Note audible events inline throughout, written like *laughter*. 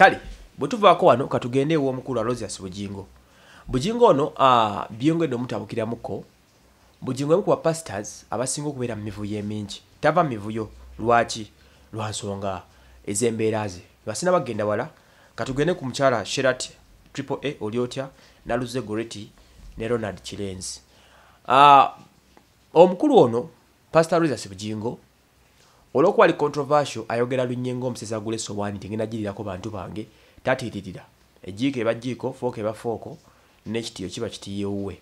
kale bwetuvaako wano katugende ew'omukulu alosias bujingo bujingo ono uh, byongedde omutabukiramuko bujingo emu ku bapasitas abasinga okubeera mu mivuyo emingi tava mivuyo lwaki lwa nsonga ez'embeera ze basina bagenda wala katugende ku mukyala sherat triple a oliotya naluze goreti ne ronald kirenzi uh, omukulu ono pastor losias bujingo olwokuba ali controversial ayogera lunye ngaomusesa gula esowaani tengenajirirako bantu bange tatiririra ejiiko eba jiiko fooko eba fooko nekitiyo kiba kitiyewuwe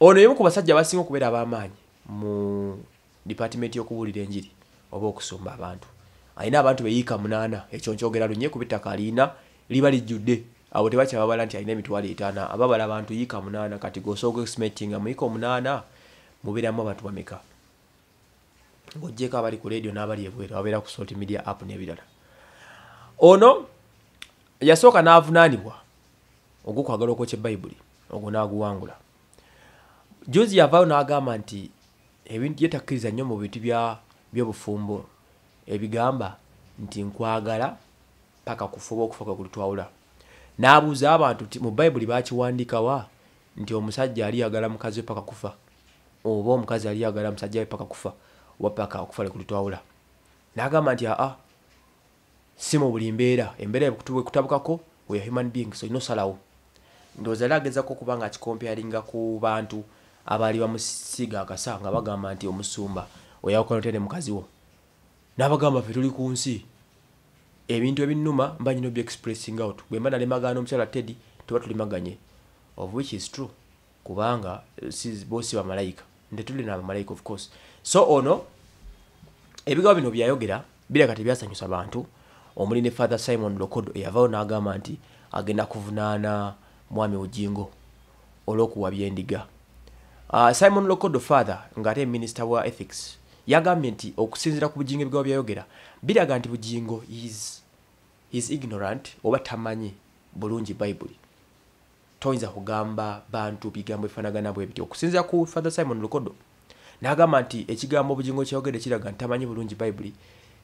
ono yemu ku basajja abasinga okubeera abamaanyi mu dipatiment yokuwulira enjiri oba okusumba abantu alina abantu beyiika munaana ekyo nkyogera lunye ku bitaka aliina liba lijjudde abo tebakyababala nti alina emitwalo etaana ababala abantu yiika munaana kati gosooka ekisimetinga muyiika omunaana mubeeramu abantu bameka ng'oggyeko abali ku radio n'abali ebweru ababeera ku sort media app n'ebirala ono yasooka n'avunaanibwa ogukwagala okwokya ebayibuli ogwo n'aguwangula jusi yavaayo n'agamba nti ebintu yetakkiriza nnyo mu bintu byobufumbo ebigamba nti nkwagala paka kufuba okufa kwe kulitwawula n'abuuza abantu ti mu bayibuli baakiwandiikawa nti omusajja ali yagala mukazi we paka kufa oba omukazi ali yagala musajja we paka kufa wapaka akufale ku lutwawula n'agamba nti aa simu buli mbeera embeera ekutabukako weya human being so ino salawo ndooza era agezako okubanga akikompi alinga ku bantu abaali bamusiiga akasa nga bagamba nti omusumba oyawukana otende mukazi wo n'abagamba fe tuli ku nsi ebintu ebinuma mba nyina obi expressing out bwe mba nalemagana omukyala tedi tuba tulimaganye of which is true kubanga eh, bosi bamalayika ndetuli nabamalaika of course so ono ebigambo bino byayogera biraga tebyasanyusa bantu omuli ne father simon lokodo eyavaawo n'agamba nti agenda kuvunaana mwami ogingo olw'okuwabya endiga uh, ah, simon lokodo father ngaate minister wa ethics yagambye nti okusinzira ku bujingo ebigambo byayogera biraga nti bujingo is, is ignorant oba tamanyi bulungi bayibuli toyinza kugamba bantu bigambo bifanagana bwe bityo okusinziira ku father simon lukodo n'agamba nti ekigambo obugingo kyayogedde kiraga nti tamanyi bulungi bayibuli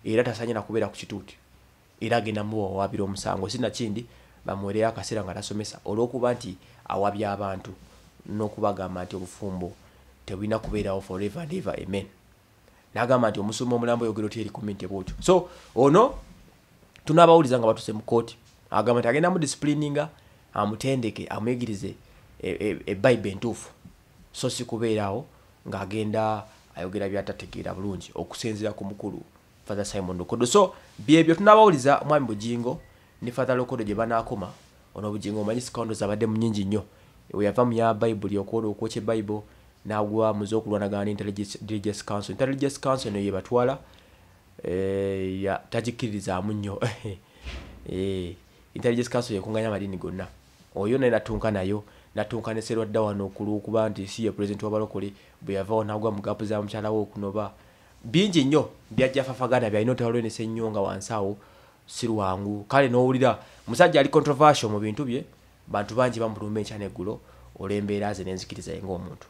era tasanye nakubeera ku kituuti era agenda mubawawaabira omusango sinakindi bamuwereyo akaseera nga tasomesa olwokuba nti awabya abantu n'okubagamba nti obufumbo tebulina kubeerawo forever and ever amen n'agamba nti omusumba omulambo yogera oti eri kumi nti ebwotyo so ono tunaabawuliza nga batuse mu kooti agamba nti agenda mu disiplininga amutendeke amuyigirize ebayibu e, e entuufu so si kubeerawo ng'agenda ayogera byatategeera bulungi okusinzira ku mukulu fathar simon lokodo so byebyo tunabawuliza omwami bugingo ne fathar lokodo gye banaakoma onobugingo omanyi sikawondozi abadde munyingi nnyo weyava muya bayibuli okuola okwoca ebayibu n'agwa muze okulwanagana ne intelligence council intelligence council eno yebatwala eh, tagikkirizaamu nnyo *laughs* eh, intelligence council yekunganya amadini gonna oyo naye natunka nayo natunka neserwa dda wano okulu okuba nti si ye president wabalokole bwe yavaawo nagwa mu gaapu zamukyalawo okunoba bingi nnyo byajjafafagana byalinaotawalwenesa ennyo nga wansawo si lwangu kale n'owulira musajja ali controversial mu bintu bye bantu bangi bamuluma ekyaneggulo olw'embeera ze n'enzikiriza yenga omuntu